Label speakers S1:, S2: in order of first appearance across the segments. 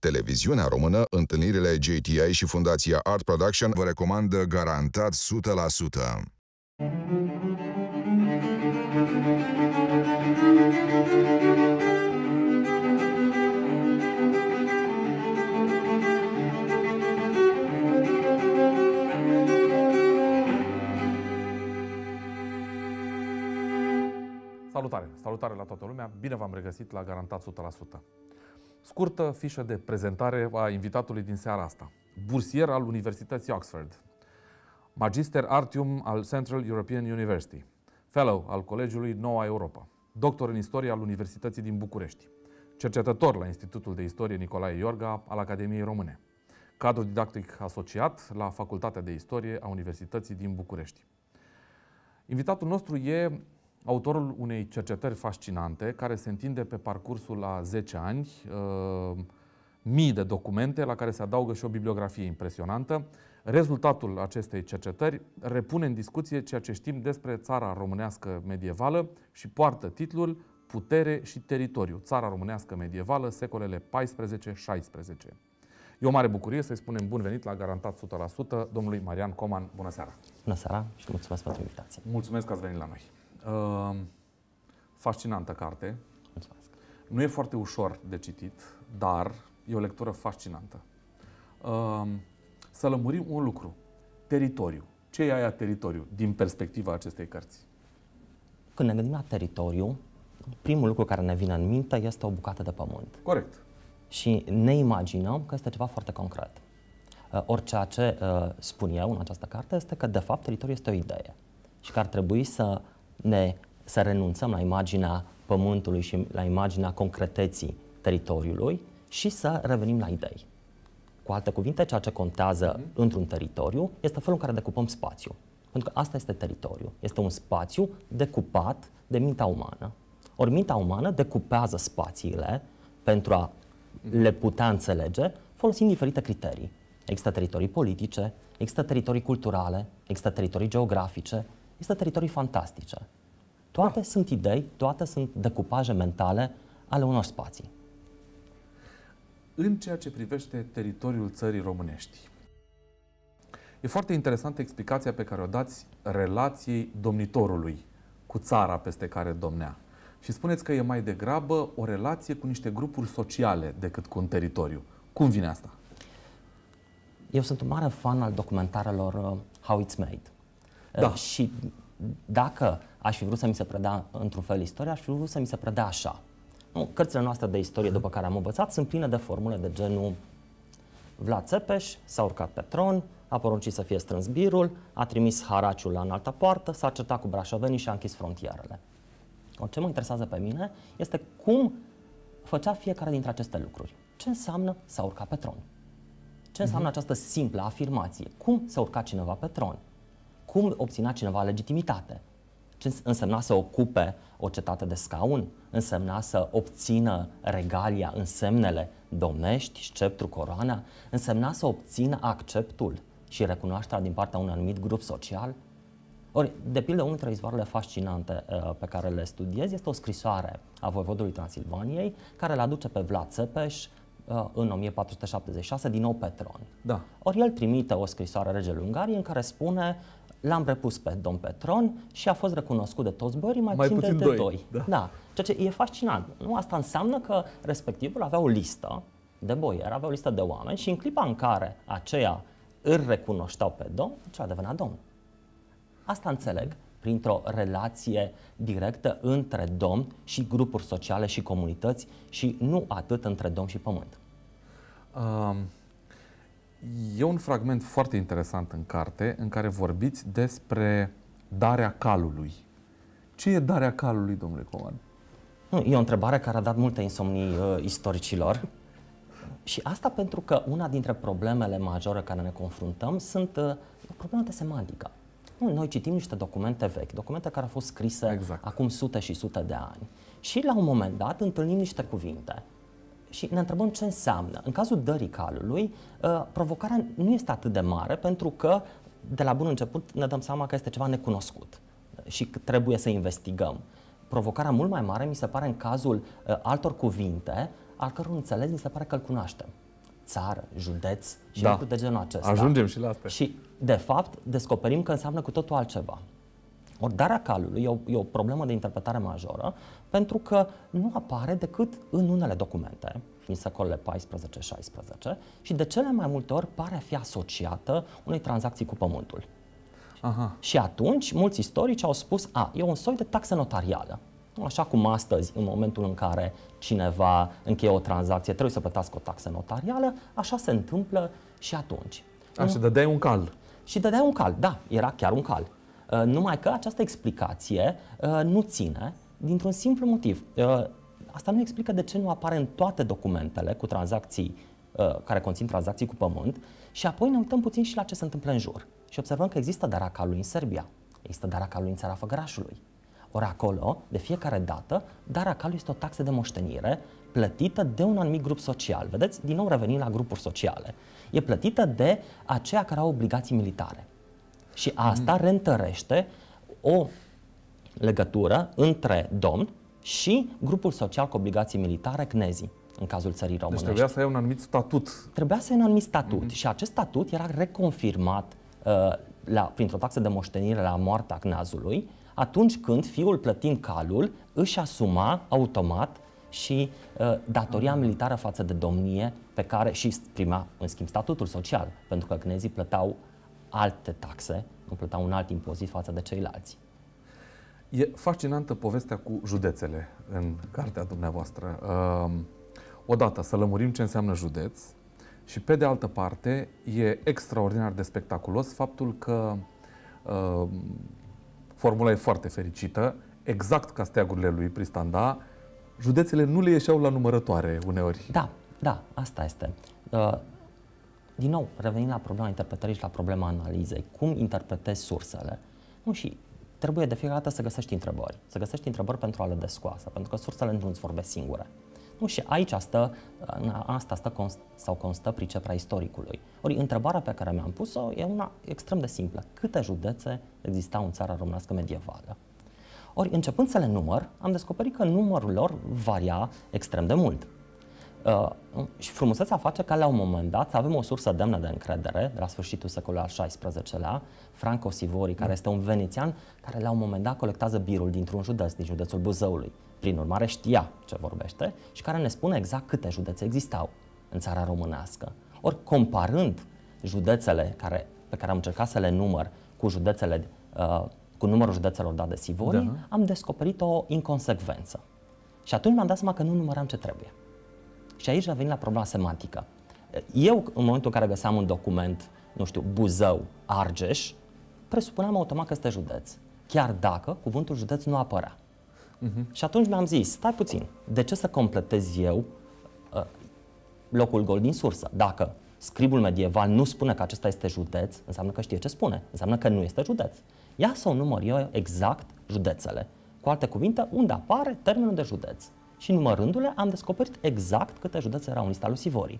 S1: Televiziunea română, întâlnirile JTI și Fundația Art Production vă recomandă garantat 100%.
S2: Salutare! Salutare la toată lumea! Bine v-am regăsit la Garantat Scurtă fișă de prezentare a invitatului din seara asta. Bursier al Universității Oxford. Magister Artium al Central European University. Fellow al Colegiului Noua Europa. Doctor în istorie al Universității din București. Cercetător la Institutul de Istorie Nicolae Iorga al Academiei Române. Cadru didactic asociat la Facultatea de Istorie a Universității din București. Invitatul nostru e autorul unei cercetări fascinante care se întinde pe parcursul a 10 ani, uh, mii de documente la care se adaugă și o bibliografie impresionantă. Rezultatul acestei cercetări repune în discuție ceea ce știm despre țara românească medievală și poartă titlul Putere și teritoriu, țara românească medievală, secolele 14-16. E o mare bucurie să-i spunem bun venit la Garantat 100% domnului Marian Coman. Bună seara!
S1: Bună seara și mulțumesc pentru invitație!
S2: Mulțumesc că ați venit la noi! Uh, fascinantă carte. Mulțumesc. Nu e foarte ușor de citit, dar e o lectură fascinantă. Uh, să lămurim un lucru. Teritoriu. Ce e aia teritoriu
S1: din perspectiva acestei cărți? Când ne gândim la teritoriu, primul lucru care ne vine în minte este o bucată de pământ. Corect. Și ne imaginăm că este ceva foarte concret. Uh, ce uh, spun eu în această carte este că, de fapt, teritoriul este o idee și că ar trebui să ne, să renunțăm la imaginea pământului și la imaginea concreteții teritoriului și să revenim la idei. Cu alte cuvinte, ceea ce contează mm-hmm. într-un teritoriu este felul în care decupăm spațiu. Pentru că asta este teritoriu. Este un spațiu decupat de mintea umană. Ori mintea umană decupează spațiile pentru a mhm. le putea înțelege folosind diferite criterii. Există teritorii politice, există teritorii culturale, există teritorii geografice, este teritorii fantastice. Toate da. sunt idei, toate sunt decupaje mentale ale unor spații.
S2: În ceea ce privește teritoriul țării românești, e foarte interesantă explicația pe care o dați relației domnitorului cu țara peste care domnea. Și spuneți că e mai degrabă o relație cu niște grupuri sociale decât cu un teritoriu.
S1: Cum vine asta? Eu sunt un mare fan al documentarelor uh, How It's Made. Da. Uh, și dacă aș fi vrut să mi se preda într-un fel istoria, aș fi vrut să mi se preda așa. Nu, cărțile noastre de istorie după care am învățat sunt pline de formule de genul Vlad Țepeș s-a urcat pe tron, a poruncit să fie strâns birul, a trimis haraciul la înaltă poartă, s-a certat cu brașovenii și a închis frontierele. O, ce mă interesează pe mine este cum făcea fiecare dintre aceste lucruri. Ce înseamnă s-a urcat pe tron? Ce înseamnă uh-huh. această simplă afirmație? Cum s-a urcat cineva pe tron? cum obținea cineva legitimitate? Ce însemna să ocupe o cetate de scaun? Însemna să obțină regalia, însemnele domnești, sceptru, coroana? Însemna să obțină acceptul și recunoașterea din partea unui anumit grup social? Ori, de pildă, unul dintre izvoarele fascinante uh, pe care le studiez este o scrisoare a voivodului Transilvaniei care le aduce pe Vlad Țepeș uh, în 1476 din nou pe tron. Da. Ori el trimite o scrisoare regelui Ungariei în care spune L-am repus pe domn Petron și a fost recunoscut de toți bării mai, mai puțin, puțin de doi. doi. Da. da. Ceea ce e fascinant. Nu? Asta înseamnă că respectivul avea o listă de boieri, avea o listă de oameni și în clipa în care aceia îl recunoșteau pe domn, a devenit domn. Asta înțeleg printr-o relație directă între domn și grupuri sociale și comunități și nu atât între domn și pământ. Um E un fragment foarte interesant în carte în care vorbiți despre darea calului. Ce e darea calului, domnule Coman? Nu, e o întrebare care a dat multe insomnii uh, istoricilor. Și asta pentru că una dintre problemele majore care ne confruntăm sunt uh, problema de semantică. Nu, noi citim niște documente vechi, documente care au fost scrise exact. acum sute și sute de ani. Și la un moment dat întâlnim niște cuvinte și ne întrebăm ce înseamnă. În cazul dării calului, uh, provocarea nu este atât de mare pentru că de la bun început ne dăm seama că este ceva necunoscut și că trebuie să investigăm. Provocarea mult mai mare mi se pare în cazul uh, altor cuvinte al căror înțeles mi se pare că îl cunoaștem. Țară, județ și da. lucruri de genul acesta. Ajungem și la asta. Și, de fapt, descoperim că înseamnă cu totul altceva. Ori darea calului e o, e o problemă de interpretare majoră pentru că nu apare decât în unele documente din secolele 14-16 și de cele mai multe ori pare a fi asociată unei tranzacții cu pământul. Aha. Și atunci mulți istorici au spus, a, e un soi de taxă notarială. Așa cum astăzi, în momentul în care cineva încheie o tranzacție, trebuie să plătească o taxă notarială, așa se întâmplă și atunci. A, și dădeai un cal. Și dădeai un cal, da, era chiar un cal. Ă, numai că această explicație ă, nu ține dintr-un simplu motiv. Uh, asta nu explică de ce nu apare în toate documentele cu tranzacții uh, care conțin tranzacții cu pământ și apoi ne uităm puțin și la ce se întâmplă în jur. Și observăm că există lui în Serbia, există lui în țara Făgărașului. Ori acolo, de fiecare dată, lui este o taxă de moștenire plătită de un anumit grup social. Vedeți? Din nou revenim la grupuri sociale. E plătită de aceia care au obligații militare. Și asta mm. reîntărește o legătură între domn și grupul social cu obligații militare, CNEZI, în cazul țării deci românești. Deci trebuia să ai un anumit statut. Trebuia să ai un anumit statut mm-hmm. și acest statut era reconfirmat uh, la, printr-o taxă de moștenire la moartea CNAZului, atunci când fiul plătind calul își asuma automat și uh, datoria ah. militară față de domnie pe care și prima, în schimb, statutul social, pentru că cnezii plătau alte taxe, nu plătau un alt impozit față de ceilalți.
S2: E fascinantă povestea cu județele în cartea dumneavoastră. Ehm, odată să lămurim ce înseamnă județ și pe de altă parte e extraordinar de spectaculos faptul că ehm, formula e foarte fericită, exact ca steagurile lui Pristanda,
S1: județele nu le ieșeau la numărătoare uneori. Da, da, asta este. Ă, din nou, revenim la problema interpretării și la problema analizei. Cum interpretezi sursele? Nu, și trebuie de fiecare dată să găsești întrebări, să găsești întrebări pentru a le descoasa, pentru că sursele nu îți vorbesc singure. Nu, și aici stă, asta stă const, sau constă pricepra istoricului. Ori întrebarea pe care mi-am pus-o e una extrem de simplă. Câte județe existau în țara românească medievală? Ori începând să le număr, am descoperit că numărul lor varia extrem de mult. Uh, um, și frumusețea face ca la un moment dat să avem o sursă demnă de încredere, la sfârșitul secolului al XVI-lea, Franco Sivori, care este un venețian care la un moment dat colectează birul dintr-un județ, din județul Buzăului. Prin urmare știa ce vorbește și care ne spune exact câte județe existau în țara românească. Ori comparând județele care, pe care am încercat să le număr cu județele, uh, cu numărul județelor dat de Sivori, da. am descoperit o inconsecvență. Și atunci mi-am dat seama că nu număram ce trebuie. Și aici revenim la problema semantică. Eu, în momentul în care găseam un document, nu știu, Buzău, Argeș, presupuneam automat că este județ, chiar dacă cuvântul județ nu apărea. Uh-huh. Și atunci mi-am zis, stai puțin, de ce să completez eu uh, locul gol din sursă? Dacă scribul medieval nu spune că acesta este județ, înseamnă că știe ce spune, înseamnă că nu este județ. Ia să o număr eu exact județele. Cu alte cuvinte, unde apare termenul de județ și numărându-le am descoperit exact câte județe erau în lista lui Sivori.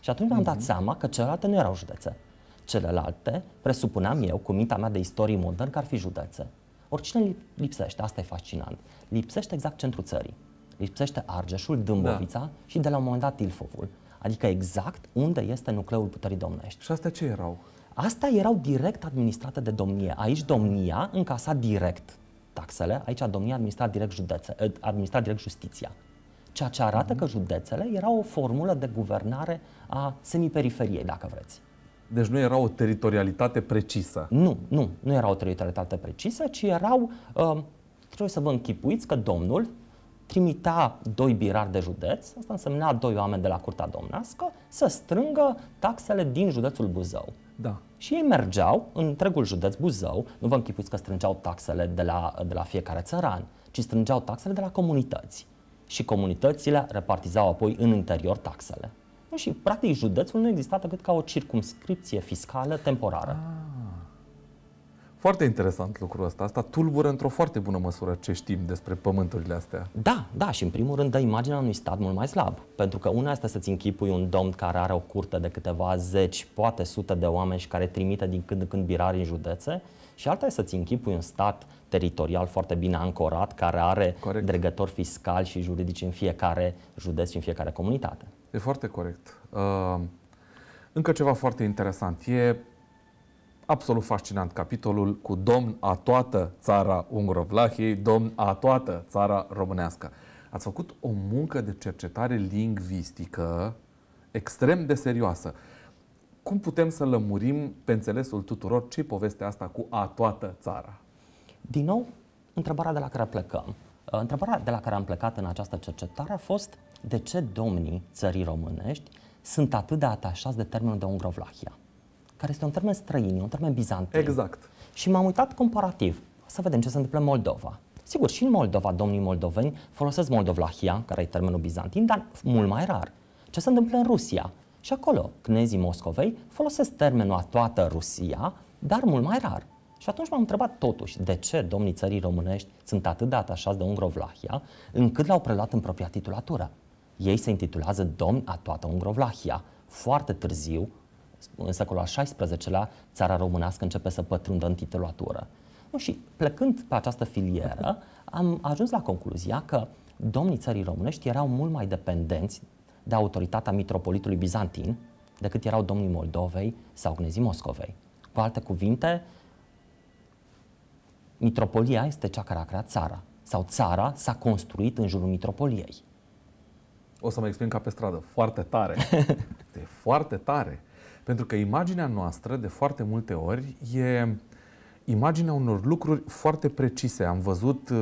S1: Și atunci mi-am dat mhm. seama că celelalte nu erau județe. Celelalte, presupuneam eu, cu mintea mea de istorie modern, că ar fi județe. Oricine lipsește, asta e fascinant. Lipsește exact centrul țării. Lipsește Argeșul, Dâmbovița da. și de la un moment dat Ilfovul. Adică exact unde este nucleul puterii domnești. Și astea ce erau? Astea erau direct administrate de domnie. Aici domnia încasa direct taxele, aici domnia administra direct, județe, ă, administra direct justiția. Ceea ce arată că județele erau o formulă de guvernare a semiperiferiei, dacă vreți. Deci nu era o teritorialitate precisă. Nu, nu, nu era o teritorialitate precisă, ci erau, uh, trebuie să vă închipuiți că domnul trimita doi birari de județ, asta însemna doi oameni de la Curtea Domnească, să strângă taxele din județul Buzău. Da. Și ei mergeau în întregul județ Buzău, nu vă închipuiți că strângeau taxele de la, de la fiecare țăran, ci strângeau taxele de la comunități. Și comunitățile repartizau apoi în interior taxele. Și, practic, județul nu exista decât ca o circumscripție fiscală temporară. Ah. Foarte interesant lucrul ăsta. Asta tulbură într-o foarte bună măsură ce știm despre pământurile astea. Da, da, și în primul rând dă imaginea unui stat mult mai slab. Pentru că una este să-ți închipui un domn care are o curte de câteva zeci, poate sute de oameni și care trimite din când în când birari în județe, și alta este să-ți închipui un stat teritorial foarte bine ancorat, care are corect. dregători fiscali și juridici în fiecare județ și în fiecare comunitate. E foarte corect. Uh,
S2: încă ceva foarte interesant. E absolut fascinant capitolul cu domn a toată țara Ungurovlahiei, domn a toată țara românească. Ați făcut o muncă de cercetare lingvistică extrem de serioasă. Cum putem să lămurim pe înțelesul tuturor ce povestea asta cu a toată țara?
S1: Din nou, întrebarea de la care plecăm. Uh, întrebarea de la care am plecat în această cercetare a fost de ce domnii țării românești sunt atât de atașați de termenul de Ungrovlahia care este un termen străin, un termen bizantin. Exact. Și m-am uitat comparativ să vedem ce se întâmplă în Moldova. Sigur, și în Moldova, domnii moldoveni folosesc moldovlahia, care e termenul bizantin, dar mult mai rar. Ce se întâmplă în Rusia? Și acolo, cnezii Moscovei folosesc termenul a toată Rusia, dar mult mai rar. Și atunci m-am întrebat totuși de ce domnii țării românești sunt atât de atașați de Ungrovlahia, încât l-au preluat în propria titulatură. Ei se intitulează domn a toată Ungrovlahia. Foarte târziu, în secolul al XVI-lea, țara românească începe să pătrundă în titulatură. Nu, și plecând pe această filieră, am ajuns la concluzia că domnii țării românești erau mult mai dependenți de autoritatea mitropolitului bizantin decât erau domnii Moldovei sau gnezii Moscovei. Cu alte cuvinte, mitropolia este cea care a creat țara sau țara s-a construit în jurul mitropoliei.
S2: O să mă explic ca pe stradă. Foarte tare. e foarte tare. Pentru că imaginea noastră, de foarte multe ori, e imaginea unor lucruri foarte precise. Am văzut uh,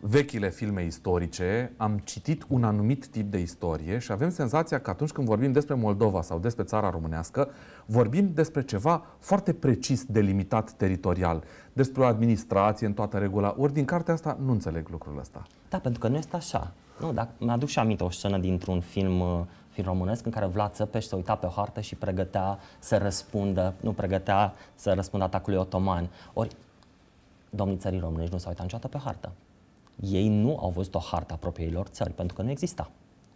S2: vechile filme istorice, am citit un anumit tip de istorie și avem senzația că atunci când vorbim despre Moldova sau despre țara românească, vorbim despre ceva foarte precis delimitat teritorial,
S1: despre o administrație în toată regula. Ori din cartea asta nu înțeleg lucrul ăsta. Da, pentru că nu este așa. Nu, dacă mi-aduc și aminte o scenă dintr-un film uh, film românesc în care Vlad Țăpeș se uita pe o hartă și pregătea să răspundă, nu pregătea să răspundă atacului otoman. Ori domnii țării românești nu s-au uitat niciodată pe hartă. Ei nu au văzut o hartă a propriilor țări, pentru că nu exista.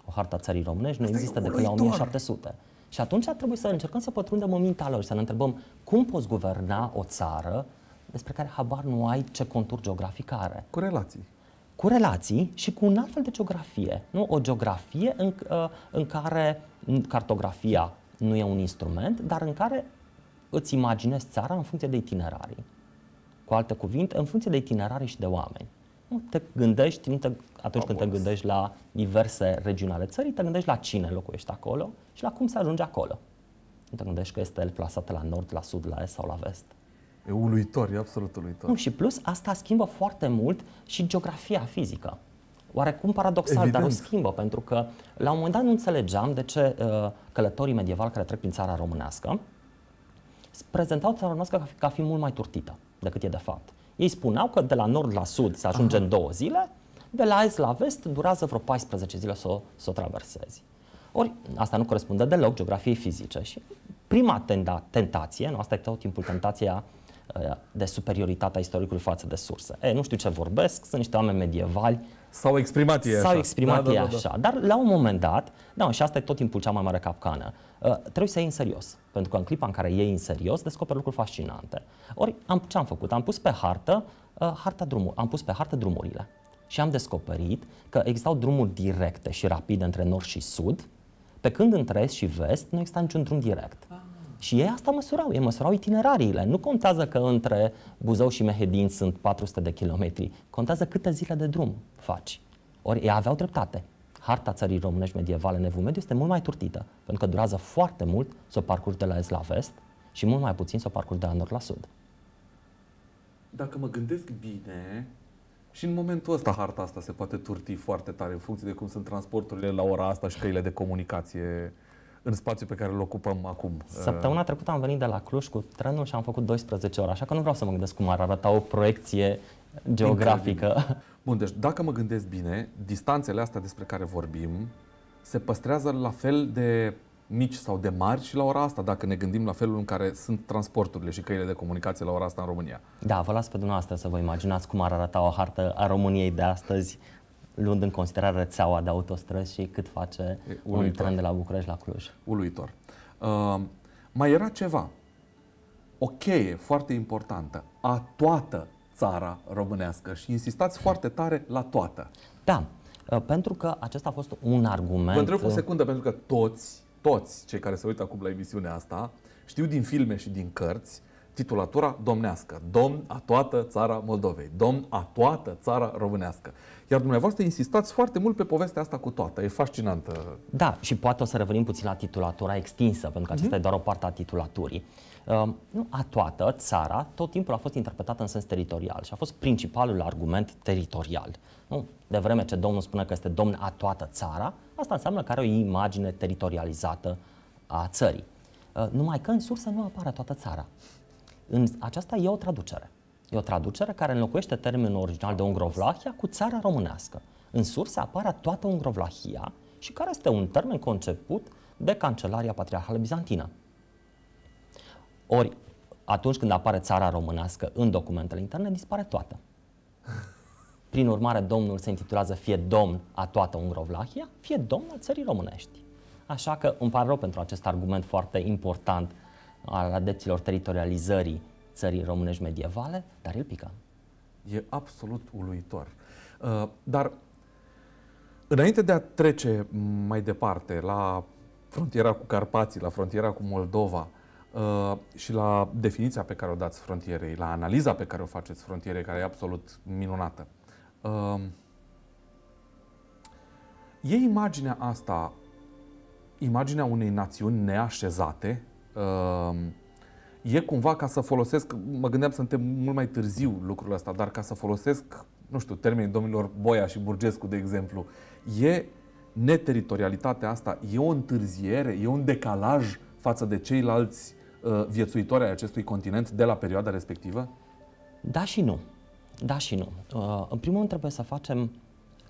S1: O hartă a țării românești nu Asta există decât la 1700. Și atunci ar trebui să încercăm să pătrundem în mintea lor și să ne întrebăm cum poți guverna o țară despre care habar nu ai ce contur geografic are. Cu relații cu relații și cu un alt fel de geografie. Nu? O geografie în, uh, în care cartografia nu e un instrument, dar în care îți imaginezi țara în funcție de itinerarii. Cu alte cuvinte, în funcție de itinerarii și de oameni. Nu te gândești, nu te, atunci când te gândești la diverse regiuni ale țării, te gândești la cine locuiești acolo și la cum se ajunge acolo. Nu te gândești că este el plasat la nord, la sud, la est sau la vest. E uluitor, e absolut uluitor. Nu, și plus asta schimbă foarte mult și geografia fizică. Oarecum paradoxal, Evident. dar o schimbă, pentru că la un moment dat nu înțelegeam de ce uh, călătorii medievali care trec prin țara românească prezentau țara românească ca fi, ca fi mult mai turtită decât e de fapt. Ei spuneau că de la nord la sud se ajunge Aha. în două zile, de la est la vest durează vreo 14 zile să o, să o traversezi. Ori asta nu corespunde deloc geografiei fizice și prima tenda, tentație, nu asta e tot timpul tentația Uh, de superioritatea istoricului față de surse. E, nu știu ce vorbesc, sunt niște oameni medievali. S-au exprimat ei așa. S-au exprimat da, da, ei da, da, așa. Dar la un moment dat, da, și asta e tot timpul cea mai mare capcană, uh, trebuie să iei în serios. Pentru că în clipa în care iei în serios, descoperi lucruri fascinante. Ori am, ce am făcut? Am pus pe hartă, uh, harta drumul, am pus pe hartă drumurile. Și am descoperit că existau drumuri directe și rapide între nord și sud, pe când între est și vest nu exista niciun drum direct. Ah. Și ei asta măsurau, ei măsurau itinerariile. Nu contează că între Buzău și Mehedin sunt 400 de kilometri, contează câte zile de drum faci. Ori ei aveau dreptate. Harta țării românești medievale în Evul Mediu este mult mai turtită, pentru că durează foarte mult să o parcurgi de la est la vest și mult mai puțin să o parcurgi de la nord la sud.
S2: Dacă mă gândesc bine, și în momentul ăsta da. harta asta se poate turti foarte tare în funcție de cum sunt transporturile la ora asta și căile de comunicație în spațiul pe care îl ocupăm acum. Săptămâna
S1: trecută am venit de la Cluj cu trenul și am făcut 12 ore, așa că nu vreau să mă gândesc cum ar arăta o proiecție geografică.
S2: Incredibil. Bun, deci dacă mă gândesc bine, distanțele astea despre care vorbim se păstrează la fel de mici sau de mari și la ora asta, dacă ne gândim la felul în care sunt transporturile și căile de comunicație la ora asta în România.
S1: Da, vă las pe dumneavoastră să vă imaginați cum ar arăta o hartă a României de astăzi luând în considerare rețeaua de autostrăzi și cât face e, uluitor. un tren de la București la Cluj.
S2: Uluitor. Uh, mai era ceva, o cheie foarte importantă, a toată țara românească și insistați foarte tare la toată. Da, uh, pentru
S1: că acesta a fost un argument... Vă întreb o uh,
S2: secundă, pentru că toți, toți cei care se uită acum la emisiunea asta, știu din filme și din cărți titulatura domnească, domn a toată țara Moldovei, domn a toată țara românească. Iar dumneavoastră insistați foarte mult pe
S1: povestea asta cu toată, e fascinantă. Da, și poate o să revenim puțin la titulatura extinsă, pentru că mhm. aceasta mm-hmm. e doar o parte a titulaturii. Uh, nu a toată țara tot timpul a fost interpretată în sens teritorial și a fost principalul argument teritorial. Nu? De vreme ce domnul spune că este domn a toată țara, asta înseamnă că are o imagine teritorializată a țării. Uh, numai că în sursă nu apare toată țara. În, aceasta e o traducere. E o traducere care înlocuiește termenul original de Ungrovlahia cu țara românească. În sursă apare toată Ungrovlahia și care este un termen conceput de Cancelaria Patriarhală Bizantină. Ori, atunci când apare țara românească în documentele interne, dispare toată. Prin urmare, domnul se intitulează fie domn a toată Ungrovlahia, fie domn al țării românești. Așa că îmi pare rău pentru acest argument foarte important al adepților teritorializării țării românești medievale, dar el pică?
S2: E absolut uluitor. Uh, dar înainte de a trece mai departe la frontiera cu Carpații, la frontiera cu Moldova uh, și la definiția pe care o dați frontierei, la analiza pe care o faceți frontierei, care e absolut minunată, uh, e imaginea asta, imaginea unei națiuni neașezate, Ehm, e cumva ca să folosesc, mă gândeam să întreb mult mai târziu lucrul ăsta, dar ca să folosesc, nu știu, termenii domnilor Boia și Burgescu, de exemplu, e neteritorialitatea asta, e o întârziere, e un decalaj față
S1: de ceilalți uh, viețuitori ai acestui continent de la perioada respectivă? Da și nu. Da și nu. Uh, în primul rând trebuie să facem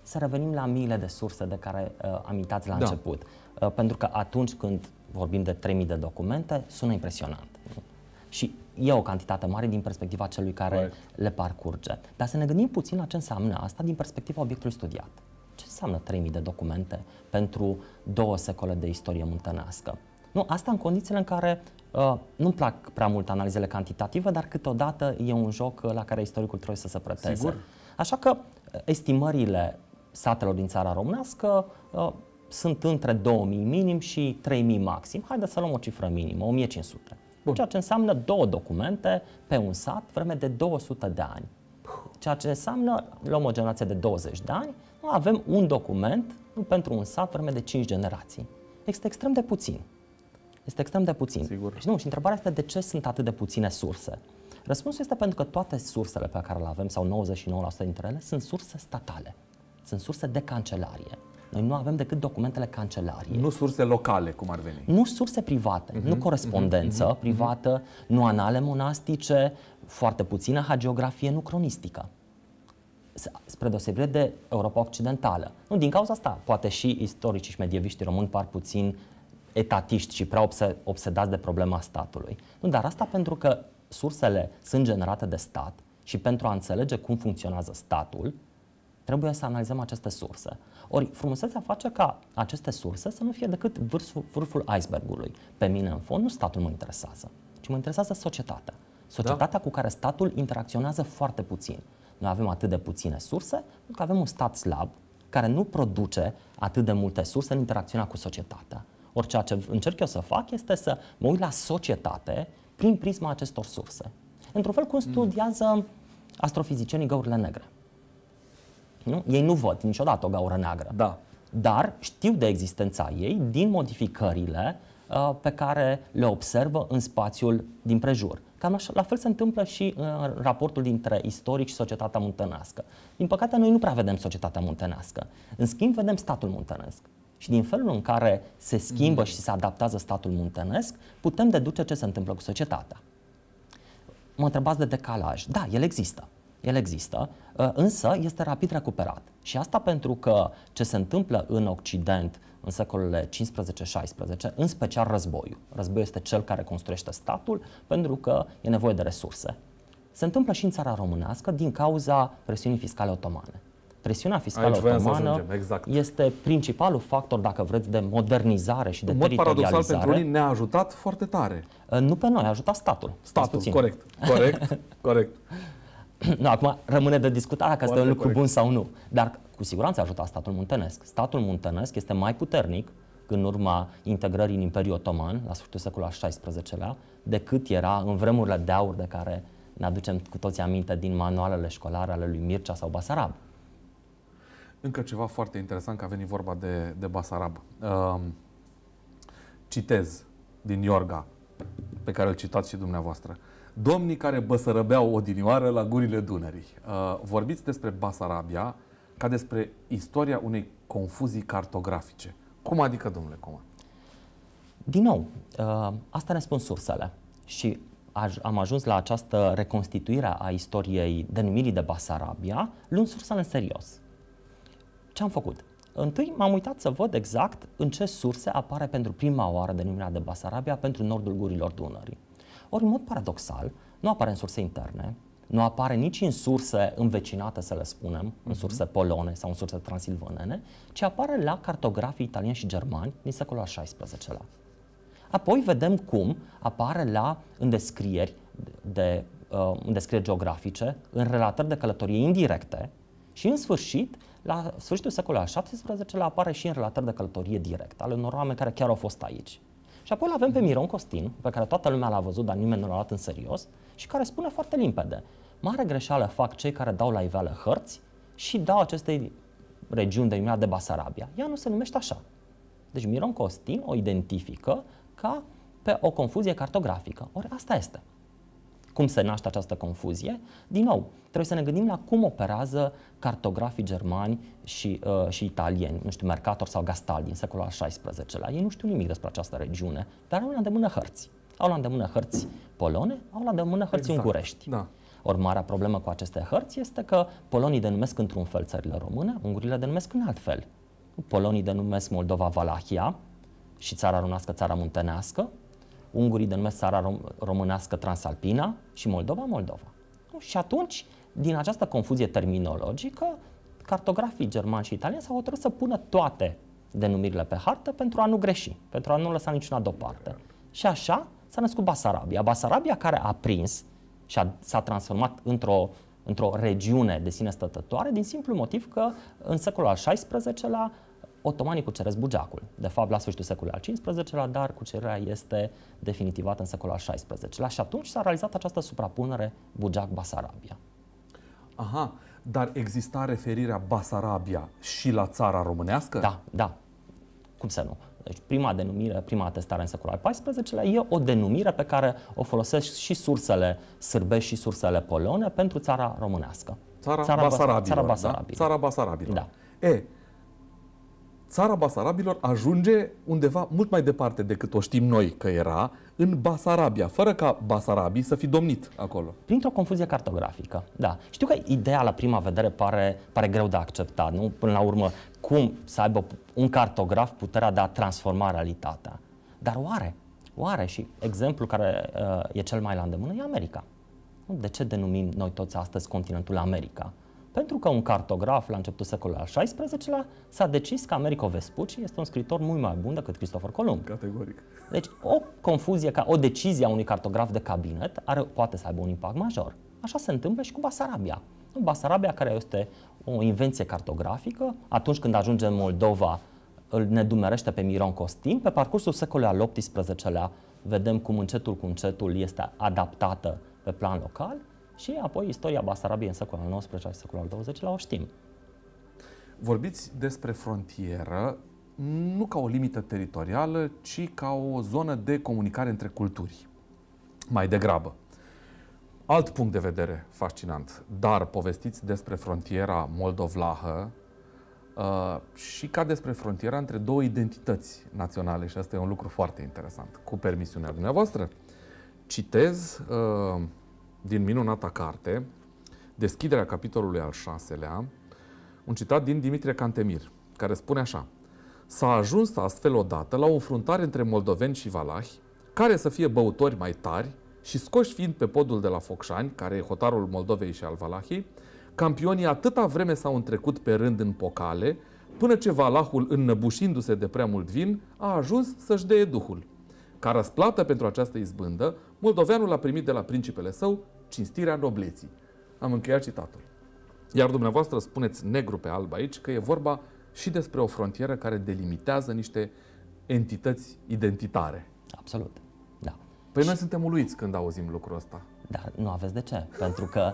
S1: să revenim la miile de surse de care uh, amintați la da. început. Uh, pentru că atunci când vorbim de 3000 de documente, sună impresionant. Nu? Și e o cantitate mare din perspectiva celui care Correct. le parcurge. Dar să ne gândim puțin la ce înseamnă asta din perspectiva obiectului studiat. Ce înseamnă 3000 de documente pentru două secole de istorie muntănească? Nu, asta în condițiile în care uh, nu-mi plac prea mult analizele cantitative, dar câteodată e un joc la care istoricul trebuie să se preteze. Sigur. Așa că uh, estimările satelor din țara românească uh, sunt între 2000 minim și 3000 maxim. Haideți să luăm o cifră minimă, 1500. Bun. Ceea ce înseamnă două documente pe un sat vreme de 200 de ani. Ceea ce înseamnă, luăm o generație de 20 de ani, avem un document pentru un sat vreme de 5 generații. Este extrem de puțin. Este extrem de puțin. Sigur. Și nu, și întrebarea este de ce sunt atât de puține surse. Răspunsul este pentru că toate sursele pe care le avem, sau 99% dintre ele, sunt surse statale. Sunt surse de cancelarie. Noi nu avem decât documentele cancelarie. Nu surse locale, cum ar veni. Nu surse private, uh-huh. nu mhm, mhm, corespondență uh-huh. privată, nu anale monastice, foarte puțină hagiografie, nu cronistică spre deosebire de Europa Occidentală. Nu, din cauza asta, poate și istoricii și medieviștii români par puțin etatiști și prea obsedați de problema statului. Nu, dar asta pentru că sursele sunt generate de stat și pentru a înțelege cum funcționează statul, trebuie să analizăm aceste surse. Ori frumusețea face ca aceste surse să nu fie decât vârful, vârful icebergului. Pe mine, în fond, nu statul mă interesează, ci mă interesează societatea. Societatea da. cu care statul interacționează foarte puțin. Noi avem atât de puține surse, pentru că avem un stat slab care nu produce atât de multe surse în interacțiunea cu societatea. Ori ceea ce încerc eu să fac este să mă uit la societate prin prisma acestor surse. Într-un fel cum mm. studiază astrofizicienii găurile negre. Nu? Ei nu văd niciodată o gaură neagră. Da. Dar știu de existența ei din modificările uh, pe care le observă în spațiul din prejur. Cam așa, la fel se întâmplă și în raportul dintre istoric și societatea muntănească. Din păcate, noi nu prea vedem societatea muntănească. În schimb, vedem statul muntănesc. Și din felul în care se schimbă și se adaptează statul muntănesc, putem deduce ce se întâmplă cu societatea. Mă întrebați de decalaj. Da, el există el există, ă, însă este rapid recuperat. Și asta pentru că ce se întâmplă în Occident în secolele 15-16, în special războiul. Războiul este cel care construiește statul pentru că e nevoie de resurse. Se întâmplă și în țara românească din cauza presiunii fiscale otomane. Presiunea fiscală Aici otomană exact. este principalul factor, dacă vreți, de modernizare și de, de teritorializare. paradoxal, pentru unii ne-a ajutat foarte tare. Ă, nu pe noi, a ajutat statul. Statul, corect. Corect, corect. nu, acum rămâne de discutat dacă este un lucru corect. bun sau nu. Dar cu siguranță ajutat statul muntenesc. Statul muntenesc este mai puternic în urma integrării în Imperiul Otoman, la sfârșitul secolului al XVI-lea, decât era în vremurile de aur de care ne aducem cu toți aminte din manualele școlare ale lui Mircea sau Basarab.
S2: Încă ceva foarte interesant, că a venit vorba de, de Basarab. Um, citez din Iorga, pe care îl citați și dumneavoastră. Uh, domnii care băsărăbeau odinioară la gurile Dunării. Uh, vorbiți despre Basarabia ca despre istoria unei confuzii
S1: cartografice. Cum adică, domnule Coman? Din nou, uh, asta ne spun sursele și am ajuns la această reconstituire a istoriei denumirii de Basarabia, luând sursele în serios. Ce am făcut? Întâi m-am uitat să văd exact în ce surse apare pentru prima oară denumirea de Basarabia pentru nordul gurilor Dunării. Ori, în mod paradoxal, nu apare în surse interne, nu apare nici în surse învecinate, să le spunem, uh-huh. în mhm. surse polone sau în surse transilvanene, ci apare la cartografii italieni și germani din secolul al XVI-lea. Apoi vedem cum apare la îndescrieri, de, uh, îndescrieri geografice, în relatări de călătorie indirecte și, în sfârșit, la sfârșitul secolului al XVII-lea apare și în relatări de călătorie directă, ale unor oameni care chiar au fost aici. Și apoi avem pe Miron Costin, pe care toată lumea l-a văzut, dar nimeni nu l-a luat în serios, și care spune foarte limpede, mare greșeală fac cei care dau la iveală hărți și dau acestei regiuni de de Basarabia. Ea nu se numește așa. Deci Miron Costin o identifică ca pe o confuzie cartografică. Ori asta este. Cum se naște această confuzie? Din nou, trebuie să ne gândim la cum operează cartografii germani și, uh, și italieni, nu știu, Mercator sau Gastaldi din secolul al XVI-lea. Ei nu știu nimic despre această regiune, dar au la îndemână hărți. Au la îndemână hărți polone, au la îndemână hărți exact. ungurești. Da. Ori marea problemă cu aceste hărți este că polonii denumesc într-un fel țările române, ungurile denumesc în alt fel. Polonii denumesc Moldova Valahia și țara runească țara muntenească, ungurii denumesc țara rom- românească Transalpina și Moldova, Moldova. Și atunci, din această confuzie terminologică, cartografii germani și italieni s-au hotărât să pună toate denumirile pe hartă pentru a nu greși, pentru a nu lăsa niciuna deoparte. Și așa s-a născut Basarabia. Basarabia care a prins și a, s-a transformat într-o, într-o regiune de sine stătătoare din simplu motiv că în secolul al XVI-lea otomanii cuceresc Bugeacul. De fapt, la sfârșitul secolului al XV-lea, dar cucerirea este definitivată în secolul al XVI-lea și atunci s-a realizat această suprapunere Bugeac-Basarabia.
S2: Aha, dar exista referirea Basarabia și la țara românească?
S1: Da, da. Cum să nu? Deci prima denumire, prima atestare în secolul al XIV-lea e o denumire pe care o folosesc și sursele sârbești și sursele polone pentru țara românească.
S2: Țara, țara da? Basarabilor. Țara Basarabilor.
S1: Da? Țara Basarabilor. Da.
S2: E, țara Basarabilor ajunge undeva mult mai departe decât o știm noi că era,
S1: în Basarabia, fără ca Basarabii să fi domnit acolo. Printr-o confuzie cartografică, da. Știu că ideea la prima vedere pare, pare greu de acceptat, nu? Până la urmă, cum să aibă un cartograf puterea de a transforma realitatea? Dar oare? Oare? Și exemplul care uh, e cel mai la îndemână e America. De ce denumim noi toți astăzi continentul America? Pentru că un cartograf la începutul secolului al XVI-lea s-a decis că Americo Vespucci este un scritor mult mai bun decât Cristofor Columb. Categoric. Deci o confuzie, ca o decizie a unui cartograf de cabinet are, poate să aibă un impact major. Așa se întâmplă și cu Basarabia. Basarabia, care este o invenție cartografică, atunci când ajunge în Moldova, îl nedumerește pe Miron Costin. Pe parcursul secolului al XVIII-lea vedem cum încetul cu încetul este adaptată pe plan local și apoi istoria Basarabiei în secolul al XIX și secolul al xx la o știm.
S2: Vorbiți despre
S1: frontieră
S2: nu ca o limită teritorială, ci ca o zonă de comunicare între culturi, mai degrabă. Alt punct de vedere fascinant, dar povestiți despre frontiera moldovlahă uh, și ca despre frontiera între două identități naționale și asta e un lucru foarte interesant, cu permisiunea dumneavoastră. Citez uh, din minunata carte, deschiderea capitolului al șaselea, un citat din Dimitrie Cantemir, care spune așa. S-a ajuns astfel odată la o înfruntare între moldoveni și valahi, care să fie băutori mai tari și scoși fiind pe podul de la Focșani, care e hotarul Moldovei și al Valahii, campionii atâta vreme s-au întrecut pe rând în pocale, până ce Valahul, înnăbușindu-se de prea mult vin, a ajuns să-și dee duhul. Ca răsplată pentru această izbândă, moldoveanul a primit de la principele său cinstirea nobleții. Am încheiat citatul. Iar dumneavoastră spuneți negru pe alb aici că e vorba și despre o frontieră care delimitează niște entități identitare. Absolut, da.
S1: Păi și... noi suntem uluiți când auzim lucrul ăsta. Da, nu aveți de ce, pentru că,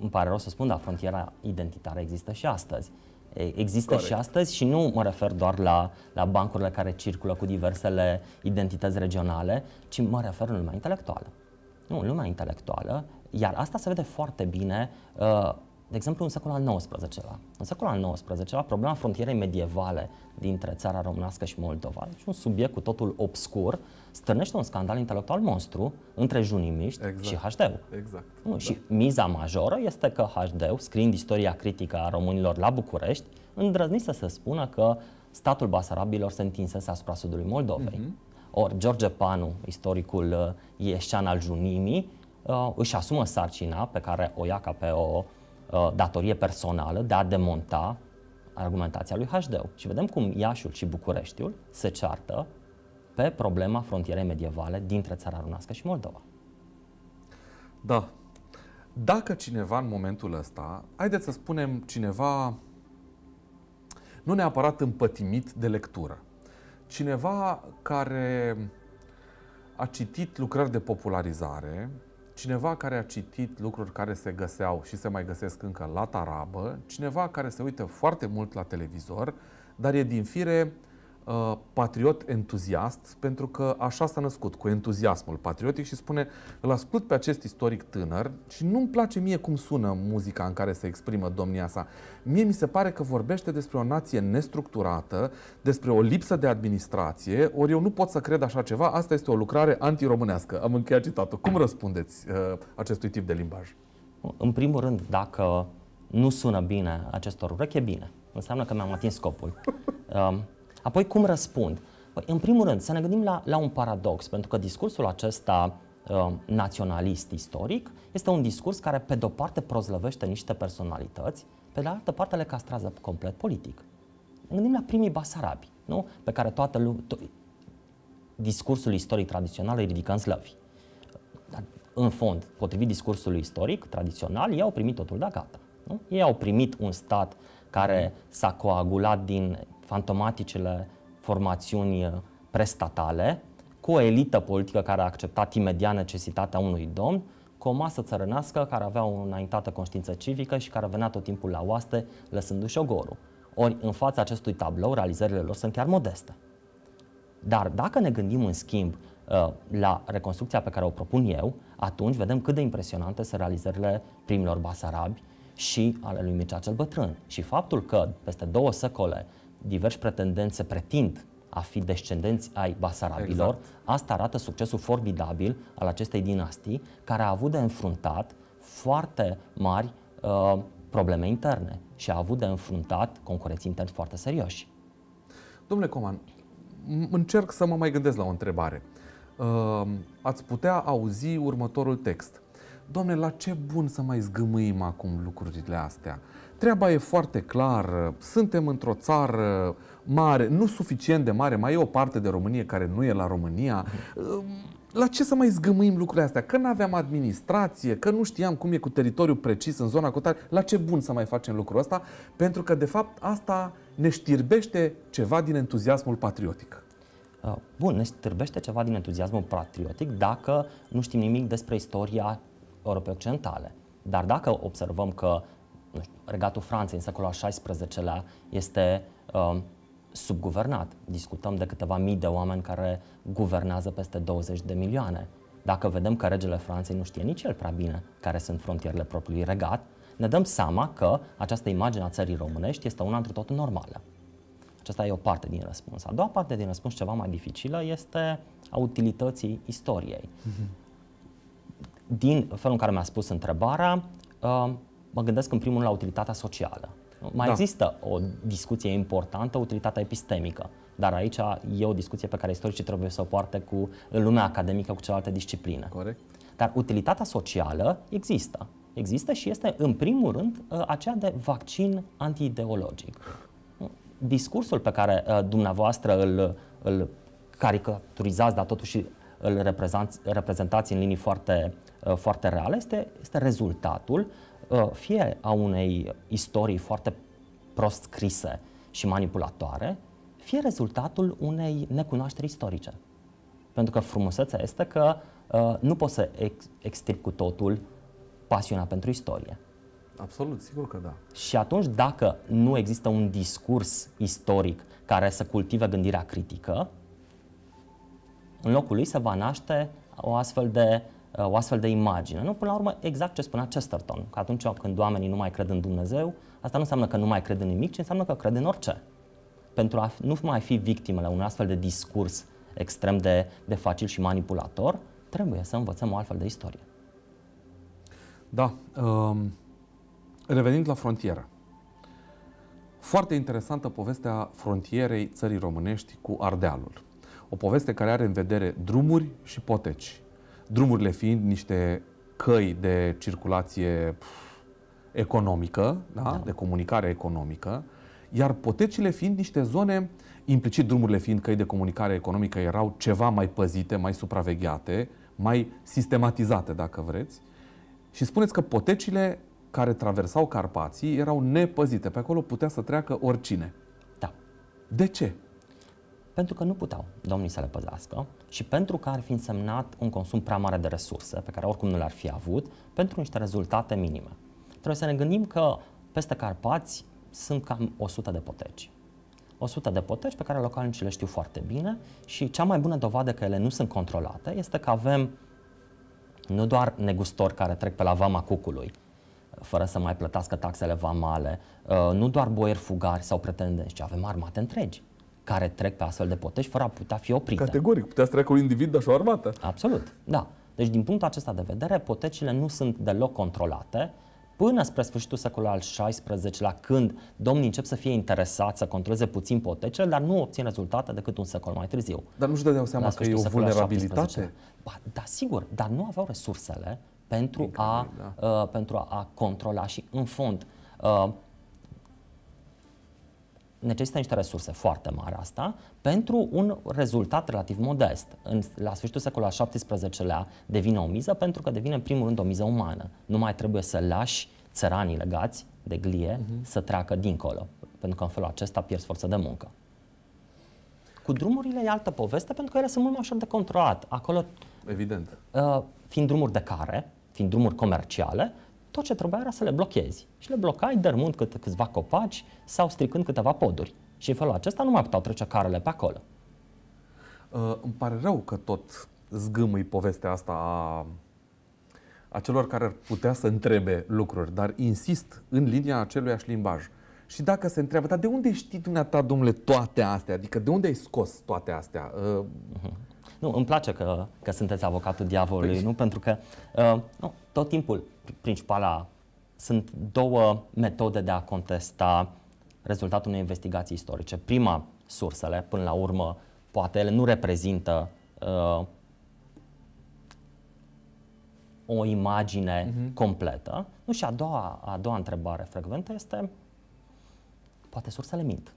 S1: îmi pare rău să spun, dar frontiera identitară există și astăzi. Există Corect. și astăzi și nu mă refer doar la, la bancurile care circulă cu diversele identități regionale, ci mă refer în lumea intelectuală. Nu, în lumea intelectuală, iar asta se vede foarte bine uh, de exemplu, în secolul al XIX-lea. În secolul al XIX-lea, problema frontierei medievale dintre țara românească și Moldova, deci un subiect cu totul obscur, stârnește un scandal intelectual monstru între junimiști exact. și HD. Exact. Nu, da. Și miza majoră este că HD, scriind istoria critică a românilor la București, îndrăznise să se spună că statul Basarabilor se întinsese asupra sudului Moldovei. Mm-hmm. Ori George Panu, istoricul uh, ieșan al junimii, uh, își asumă sarcina pe care o ia ca pe o Uh, datorie personală de a demonta argumentația lui Hașdeu. Și vedem cum Iașiul și Bucureștiul se ceartă pe problema frontierei medievale dintre țara runească și Moldova. Da. Dacă cineva în
S2: momentul ăsta, haideți să spunem cineva nu neapărat împătimit de lectură, cineva care a citit lucrări de popularizare, cineva care a citit lucruri care se găseau și se mai găsesc încă la tarabă, cineva care se uită foarte mult la televizor, dar e din fire Uh, patriot entuziast, pentru că așa s-a născut, cu entuziasmul patriotic și spune, îl ascult pe acest istoric tânăr și nu-mi place mie cum sună muzica în care se exprimă domnia sa. Mie mi se pare că vorbește despre o nație nestructurată, despre o lipsă de administrație, ori eu nu pot să cred așa ceva, asta este o lucrare
S1: antiromânească. Am încheiat citatul. Cum răspundeți uh, acestui tip de limbaj? În primul rând, dacă nu sună bine acestor urechi, e bine. Înseamnă că mi-am atins scopul. Uh, Apoi, cum răspund? Păi, în primul rând, să ne gândim la, la un paradox, pentru că discursul acesta uh, naționalist istoric, este un discurs care, pe de-o parte, prozlăvește niște personalități, pe de altă parte, le castrează complet politic. Ne gândim la primii basarabi, nu? pe care toată lumea, to- discursul istoric tradițional îi ridică în slăvi. Dar, în fond, potrivit discursului istoric tradițional, ei au primit totul de gata. Nu? Ei au primit un stat care s-a coagulat din fantomaticele formațiuni eh, prestatale, cu o elită politică care a acceptat imediat necesitatea unui domn, cu o masă țărănească care avea o înaintată conștiință civică și care venea tot timpul la oaste, lăsându-și ogorul. Ori, în fața acestui tablou, realizările lor sunt chiar modeste. Dar dacă ne gândim, în schimb, eh, la reconstrucția pe care o propun eu, atunci vedem cât de impresionante sunt realizările primilor basarabi și ale lui Mircea cel Bătrân. Și faptul că peste două secole diversi pretendenți se pretind a fi descendenți ai basarabilor. Exact. Asta arată succesul formidabil al acestei dinastii, care a avut de înfruntat foarte mari uh, probleme interne și a avut de înfruntat concurenții interni foarte serioși. Domnule Coman, încerc să mă mai gândesc la o întrebare. Uh,
S2: ați putea auzi următorul text. Domnule, la ce bun să mai zgâmâim acum lucrurile astea? treaba e foarte clară, suntem într-o țară mare, nu suficient de mare, mai e o parte de Românie care nu e la România. Ehm, la ce să mai zgâmâim lucrurile astea? Că nu aveam administrație, că nu știam cum e cu teritoriul precis în zona cotare, La ce bun să mai facem lucrul ăsta? Pentru că, de fapt, asta ne știrbește
S1: ceva din entuziasmul patriotic. Uh, bun, ne știrbește ceva din entuziasmul patriotic dacă nu știm nimic despre istoria Europei Occidentale. Dar dacă observăm că nu știu, regatul Franței în secolul XVI-lea este uh, subguvernat. Discutăm de câteva mii de oameni care guvernează peste 20 de milioane. Dacă vedem că regele Franței nu știe nici el prea bine care sunt frontierele propriului regat, ne dăm seama că această imagine a țării românești este una într totul normală. Aceasta e o parte din răspuns. A doua parte din răspuns, ceva mai dificilă, este a utilității istoriei. Mhm. Din felul în care mi-a spus întrebarea, uh, mă gândesc în primul rând la utilitatea socială. Mai da. există o discuție importantă, utilitatea epistemică, dar aici e o discuție pe care istoricii trebuie să o poarte cu lumea academică, cu celelalte discipline. Corect. Dar utilitatea socială există. Există și este, în primul rând, ă, aceea de vaccin antiideologic. Discursul pe care ă, dumneavoastră îl, îl caricaturizați, dar totuși îl reprezentați în linii foarte, ă, foarte reale, este, este rezultatul uh, Uh, fie a unei istorii foarte prost scrise și manipulatoare, fie rezultatul unei necunoașteri istorice. Pentru că frumusețea este că uh, nu poți să ex- extirpi cu totul pasiunea pentru istorie.
S2: Absolut, sigur că da.
S1: Și atunci, dacă nu există un discurs istoric care să cultive gândirea critică, în locul lui se va naște o astfel de Uh, o astfel de imagine. Nu, până la urmă, exact ce spunea Chesterton, că atunci când oamenii nu mai cred în Dumnezeu, asta nu înseamnă că nu mai cred în nimic, ci înseamnă că cred în orice. Pentru a nu mai fi victimele unui astfel de discurs extrem de, de facil și manipulator, trebuie să învățăm o altfel de istorie. Da. Um,
S2: revenind la frontieră. Foarte interesantă povestea frontierei țării românești cu Ardealul. O poveste care are în vedere drumuri și poteci drumurile fiind niște căi de circulație economică, da? Da. de comunicare economică, iar potecile fiind niște zone, implicit drumurile fiind căi de comunicare economică, erau ceva mai păzite, mai supravegheate, mai sistematizate, dacă vreți. Și spuneți că potecile care traversau Carpații erau nepăzite. Pe acolo putea să treacă oricine. Da.
S1: De ce? pentru că nu puteau domnii să le păzească și pentru că ar fi însemnat un consum prea mare de resurse, pe care oricum nu le-ar fi avut, pentru niște rezultate minime. Trebuie să ne gândim că peste Carpați sunt cam 100 de poteci. 100 de poteci pe care localnicii le știu foarte bine și cea mai bună dovadă că ele nu sunt controlate este că avem nu doar negustori care trec pe la vama cucului, fără să mai plătească taxele vamale, uh, nu doar boieri fugari sau pretendenți, ci avem armate întregi care trec pe astfel de potești fără a putea fi oprite. Categoric, putea să treacă un individ, dar și o armată. Absolut, da. Deci, din punctul acesta de vedere, potecile nu sunt deloc controlate, până spre sfârșitul secolului al XVI-lea, când domnii încep să fie interesați să controleze puțin potecele, dar nu obțin rezultate decât un secol mai târziu. Dar nu-și dădeau seama că e o vulnerabilitate? Ba, da, sigur, dar nu aveau resursele pentru, a, da. uh, pentru a, a controla și, în fond, uh, necesită niște resurse foarte mari asta pentru un rezultat relativ modest. În, la sfârșitul secolului al XVII-lea devine o miză pentru că devine în primul rând o miză umană. Nu mai trebuie să lași țăranii legați de glie uh-huh. să treacă dincolo, pentru că în felul acesta pierzi forță de muncă. Cu drumurile e altă poveste pentru că ele sunt mult mai ușor de controlat. Acolo, Evident. Uh, fiind drumuri de care, fiind drumuri comerciale, tot ce trebuia era să le blochezi. Și le blocai dărmând câte, câțiva copaci sau stricând câteva poduri. Și în felul acesta nu mai puteau trece carele pe acolo.
S2: Uh, îmi pare rău că tot zgâmâi povestea asta a, a celor care ar putea să întrebe lucruri, dar insist în linia aceluiași limbaj. Și dacă se întreabă, dar de unde știi dumneata, domnule, toate
S1: astea? Adică de unde ai scos toate astea? Uh, uh-huh nu, îmi place că, că sunteți avocatul diavolului, păi. nu? Pentru că uh, nu, tot timpul principala sunt două metode de a contesta rezultatul unei investigații istorice. Prima, sursele, până la urmă, poate ele nu reprezintă uh, o imagine uh-huh. completă. Nu și a doua, a doua întrebare frecventă este poate sursele mint.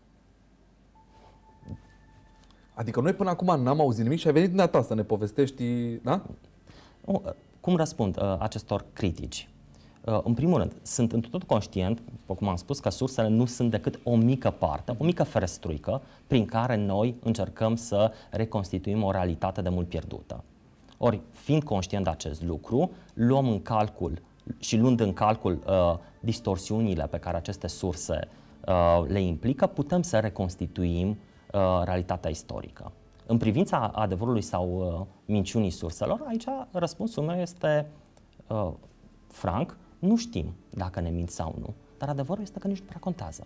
S2: Adică noi până acum n-am auzit nimic și ai venit dumneata să ne povestești, da?
S1: Uh, cum răspund uh, acestor critici? Uh, în primul rând, sunt întotdeauna conștient, după cum am spus, că sursele nu sunt decât o mică parte, o mică ferestruică prin care noi încercăm să reconstituim o realitate de mult pierdută. Ori, fiind conștient de acest lucru, luăm în calcul și luând în calcul uh, distorsiunile pe care aceste surse uh, le implică, putem să reconstituim uh, Uh, realitatea istorică. În privința adevărului sau uh, minciunii surselor, aici răspunsul meu este uh, franc, nu știm dacă ne mint sau nu, dar adevărul este că nici nu prea contează.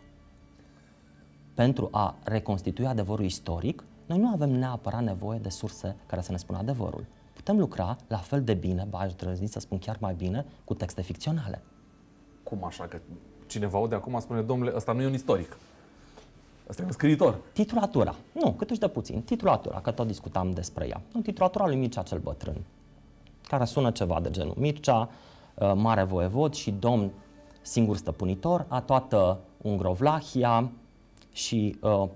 S1: Pentru a reconstitui adevărul istoric, noi nu avem neapărat nevoie de surse care să ne spună adevărul. Putem lucra la fel de bine, ba aș drăzni să spun chiar mai bine, cu texte ficționale. Cum așa? Că cineva de acum spune, domnule, ăsta nu e un istoric. Asta e un scriitor. Titulatura. Nu, cât de puțin. Titulatura, că tot discutam despre ea. Nu, titulatura lui Mircea cel Bătrân, care sună ceva de genul. Mircea, uh, mare voievod și domn singur stăpunitor a toată Ungrovlahia și uh,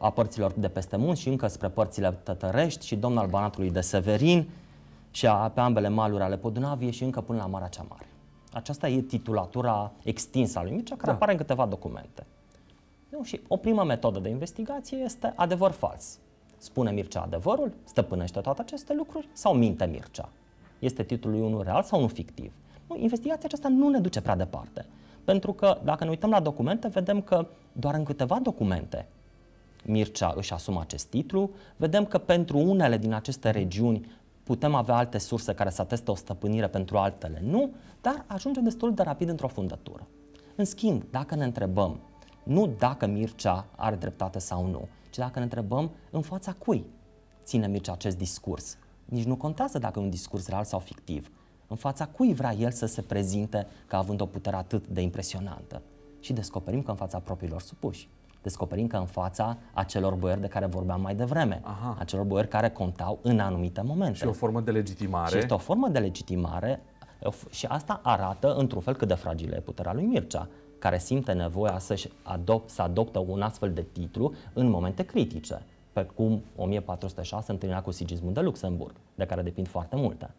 S1: a părților de peste munți și încă spre părțile tătărești și domn al banatului de Severin și a, pe ambele maluri ale Podunavie și încă până la Marea Cea Mare. Aceasta e titulatura extinsă a lui Mircea, care da. apare în câteva documente. Nu? Și o primă metodă de investigație este adevăr-fals. Spune Mircea adevărul, stăpânește toate aceste lucruri sau minte Mircea? Este titlul unul real sau unul fictiv? Nu, investigația aceasta nu ne duce prea departe. Pentru că dacă ne uităm la documente, vedem că doar în câteva documente Mircea își asumă acest titlu, vedem că pentru unele din aceste regiuni putem avea alte surse care să ateste o stăpânire, pentru altele nu, dar ajungem destul de rapid într-o fundătură. În schimb, dacă ne întrebăm nu dacă Mircea are dreptate sau nu, ci dacă ne întrebăm în fața cui ține Mircea acest discurs. Nici nu contează dacă e un discurs real sau fictiv. În fața cui vrea el să se prezinte ca având o putere atât de impresionantă. Și descoperim că în fața propriilor supuși. Descoperim că în fața acelor boieri de care vorbeam mai devreme, Aha. acelor boieri care contau în anumite momente. Și o formă de legitimare. Și este o formă de legitimare uh, și asta arată într-un fel cât de fragilă e puterea lui Mircea care simte nevoia să-și adop- să adoptă un astfel de titlu în momente critice, pe cum 1406 întâlnirea cu Sigismund de Luxemburg, de care depind foarte multe.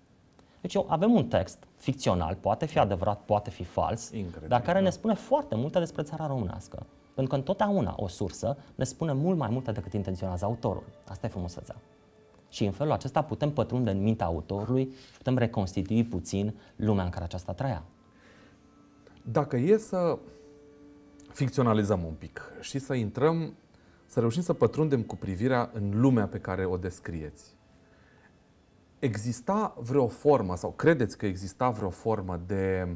S1: Deci avem un text ficțional, poate fi adevărat, poate fi fals, Incredibil. dar care da. ne spune foarte multe despre țara românească. Pentru că întotdeauna o sursă ne spune mult mai multe decât intenționează autorul. Asta e frumusețea. Și în felul acesta putem pătrunde în mintea autorului, putem reconstitui puțin lumea în care aceasta trăia. Dacă
S2: e să ficționalizăm un pic și să intrăm, să reușim să pătrundem cu privirea în lumea pe care o descrieți, exista vreo formă sau credeți că exista vreo formă de,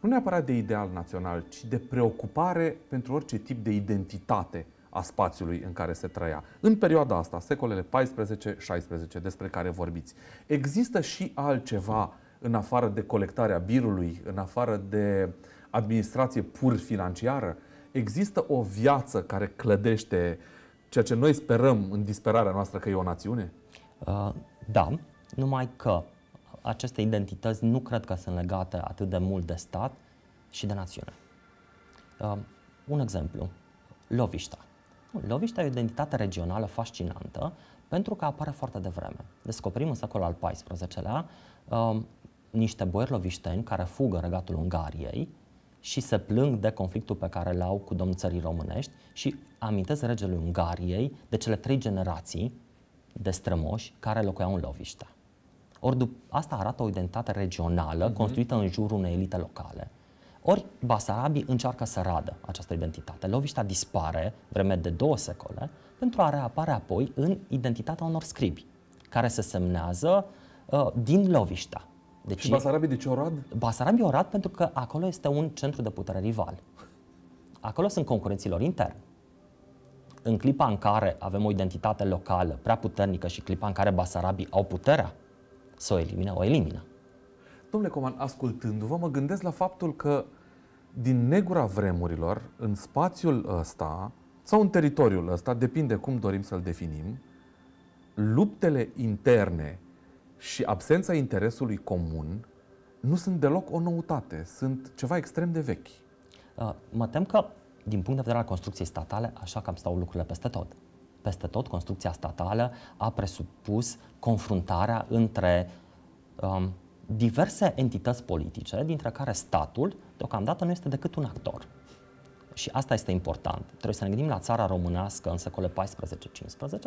S2: nu neapărat de ideal național, ci de preocupare pentru orice tip de identitate a spațiului în care se trăia. În perioada asta, secolele 14-16, despre care vorbiți, există și altceva în afară de colectarea birului, în afară de administrație pur financiară, există o viață care clădește ceea
S1: ce noi sperăm în disperarea noastră că e o națiune? Uh, da, numai că aceste identități nu cred că sunt legate atât de mult de stat și de națiune. Uh, un exemplu, Lovișta. Lovișta e o identitate regională fascinantă pentru că apare foarte devreme. Descoperim în secolul al XIV-lea niște boieri care fugă în regatul Ungariei și se plâng de conflictul pe care l-au cu țării românești și amintesc regele Ungariei de cele trei generații de strămoși care locuiau în Loviște. Ori asta arată o identitate regională uh-huh. construită în jurul unei elite locale. Ori Basarabii încearcă să radă această identitate. Loviștea dispare vreme de două secole pentru a reapare apoi în identitatea unor scribi care se semnează uh, din Loviștea. De deci și Basarabi de ce Orad? Basarabi Orad pentru că acolo este un centru de putere rival. Acolo sunt concurenților interni. În clipa în care avem o identitate locală prea puternică și clipa în care Basarabii au puterea să o elimine, o elimină.
S2: Domnule Coman, ascultându-vă, mă gândesc la faptul că din negura vremurilor, în spațiul ăsta, sau în teritoriul ăsta, depinde cum dorim să-l definim, luptele interne și absența interesului comun nu sunt deloc o noutate, sunt ceva extrem de vechi.
S1: Uh, mă tem că, din punct de vedere al construcției statale, așa cam stau lucrurile peste tot. Peste tot, construcția statală a presupus confruntarea între um, diverse entități politice, dintre care statul, deocamdată, nu este decât un actor și asta este important, trebuie să ne gândim la țara românească în secole 14-15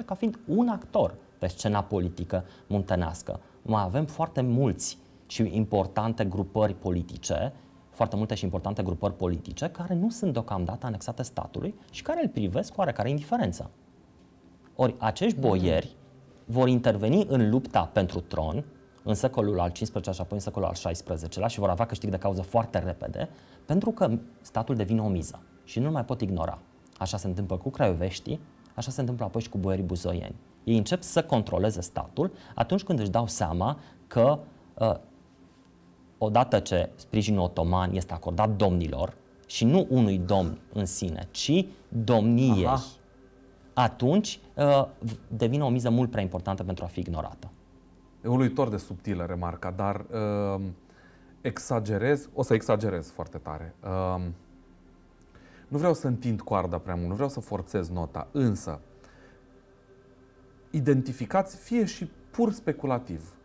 S1: ca fiind un actor pe scena politică muntenească. Mai avem foarte mulți și importante grupări politice, foarte multe și importante grupări politice care nu sunt deocamdată anexate statului și care îl privesc cu oarecare indiferență. Ori acești mm. boieri vor interveni în lupta pentru tron în secolul al XV-lea și apoi în secolul al XVI-lea și vor avea câștig de cauză foarte repede pentru că statul devine o miză și nu mai pot ignora. Așa se întâmplă cu craioveștii, așa se întâmplă apoi și cu boierii buzoieni. Ei încep să controleze statul atunci când își dau seama că uh, odată ce sprijinul otoman este acordat domnilor și nu unui domn în sine, ci domniei, Aha. atunci uh, devine o miză mult prea importantă pentru a fi ignorată. E uluitor de subtilă
S2: remarca, dar uh, exagerez, o să exagerez foarte tare. Uh, nu vreau să întind coarda prea mult, nu vreau să forțez nota, însă identificați fie și pur speculativ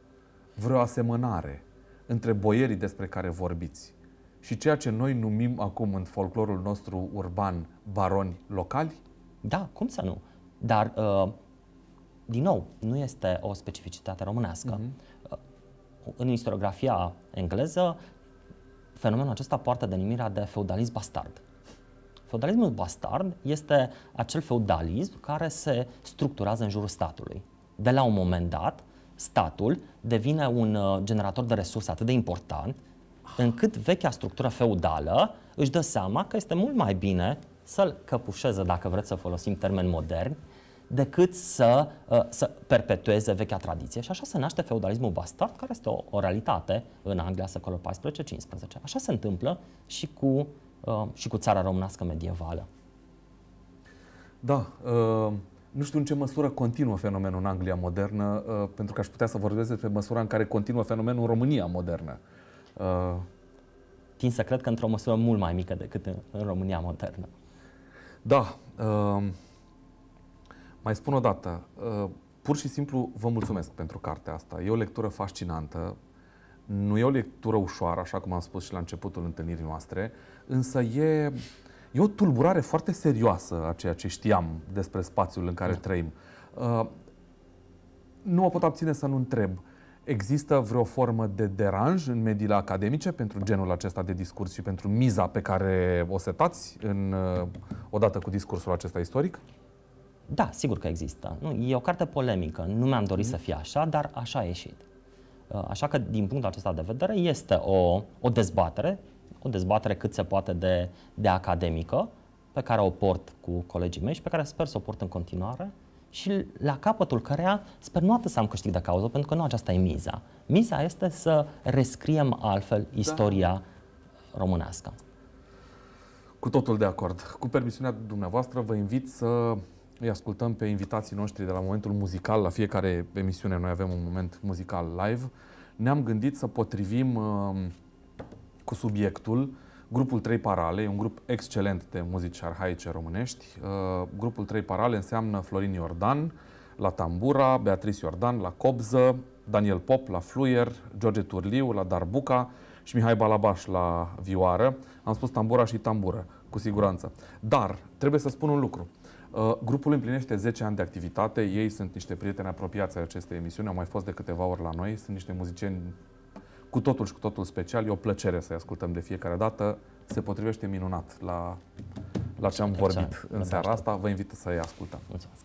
S2: vreo asemănare între boierii despre care vorbiți și ceea ce noi numim
S1: acum în folclorul nostru urban baroni locali? Da, cum să nu? Dar, uh, din nou, nu este o specificitate românească. Mm-hmm. Uh, în istoriografia engleză, fenomenul acesta poartă denumirea de feudalism bastard. Feudalismul bastard este acel feudalism care se structurează în jurul statului. De la un moment dat, statul devine un uh, generator de resurse atât de important, încât vechea structură feudală își dă seama că este mult mai bine să-l căpușeze, dacă vreți să folosim termen modern, decât să, uh, să perpetueze vechea tradiție. Și așa se naște feudalismul bastard, care este o, o realitate în Anglia secolul 14-15. Așa se întâmplă și cu Uh, și cu țara românească medievală.
S2: Da, uh, nu știu în ce măsură continuă fenomenul în Anglia modernă, uh, pentru că aș putea să vorbesc despre măsura în care continuă
S1: fenomenul în România modernă. Tin să cred că într-o măsură mult mai mică decât în România modernă. Da.
S2: Mai spun o dată, pur și simplu vă mulțumesc pentru cartea asta. E o lectură fascinantă, nu e o lectură ușoară, așa cum am spus și la începutul întâlnirii noastre, însă e, e o tulburare foarte serioasă a ceea ce știam despre spațiul în care da. trăim. Uh, nu mă pot abține să nu întreb. Există vreo formă de deranj în mediile academice pentru genul acesta de discurs și pentru miza pe
S1: care o setați în, uh, odată cu discursul acesta istoric? Da, sigur că există. Nu, e o carte polemică. Nu mi-am dorit mm. să fie așa, dar așa a ieșit. Uh, așa că, din punctul acesta de vedere, este o, o dezbatere o dezbatere cât se poate de, de academică, pe care o port cu colegii mei și pe care sper să o port în continuare și la capătul căreia sper nu atât să am câștig de cauză, pentru că nu aceasta e miza. Miza este să rescriem altfel da. istoria da. românească. Cu totul de acord. Cu permisiunea dumneavoastră, vă invit să îi ascultăm pe
S2: invitații noștri de la momentul muzical. La fiecare emisiune noi avem un moment muzical live. Ne-am gândit să potrivim uh, cu subiectul Grupul Trei Parale e un grup excelent de muzici arhaice românești. Uh, grupul Trei Parale înseamnă Florin Iordan la tambura, Beatrice Iordan la cobză, Daniel Pop la fluier, George Turliu la darbuca și Mihai Balabaș la vioară. Am spus tambura și tambură, cu siguranță. Dar trebuie să spun un lucru. Uh, grupul împlinește 10 ani de activitate, ei sunt niște prieteni apropiați ai acestei emisiuni, au mai fost de câteva ori la noi, sunt niște muzicieni cu totul și cu totul special. E o plăcere să-i ascultăm de fiecare dată. Se potrivește minunat la, la ce am exact. vorbit în seara asta. Vă invit să-i ascultăm. Mulțumesc!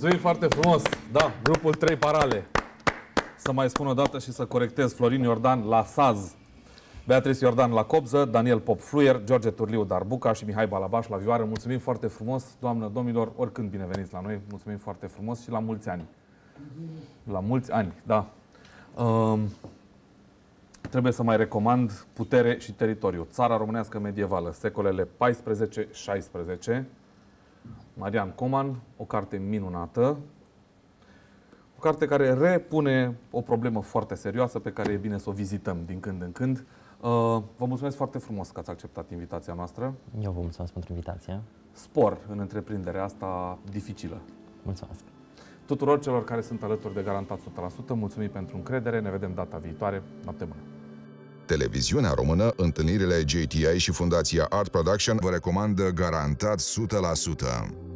S2: Mulțumim foarte frumos. Da, grupul 3 parale. Să mai spun o dată și să corectez Florin Iordan la saz. Beatrice Iordan la copză, Daniel Pop Fluier, George Turliu Darbuca și Mihai Balabaș la vioară. Mulțumim foarte frumos, doamnă, domnilor, oricând bineveniți la noi. Mulțumim foarte frumos și la mulți ani. La mulți ani, da. Um, trebuie să mai recomand Putere și Teritoriu, țara românească medievală, secolele 14-16, Marian Coman, o carte minunată, o carte care repune o problemă foarte serioasă pe care e bine să o vizităm din când în când. Uh, vă mulțumesc foarte frumos că ați acceptat invitația noastră.
S1: Eu vă mulțumesc pentru invitație.
S2: Spor în întreprinderea asta dificilă. Mulțumesc. Tuturor celor care sunt alături de Garantat 100%, mulțumim pentru încredere, ne vedem data viitoare, noapte bună!
S1: Televiziunea română, întâlnirile JTI și Fundația Art Production vă recomandă Garantat 100%.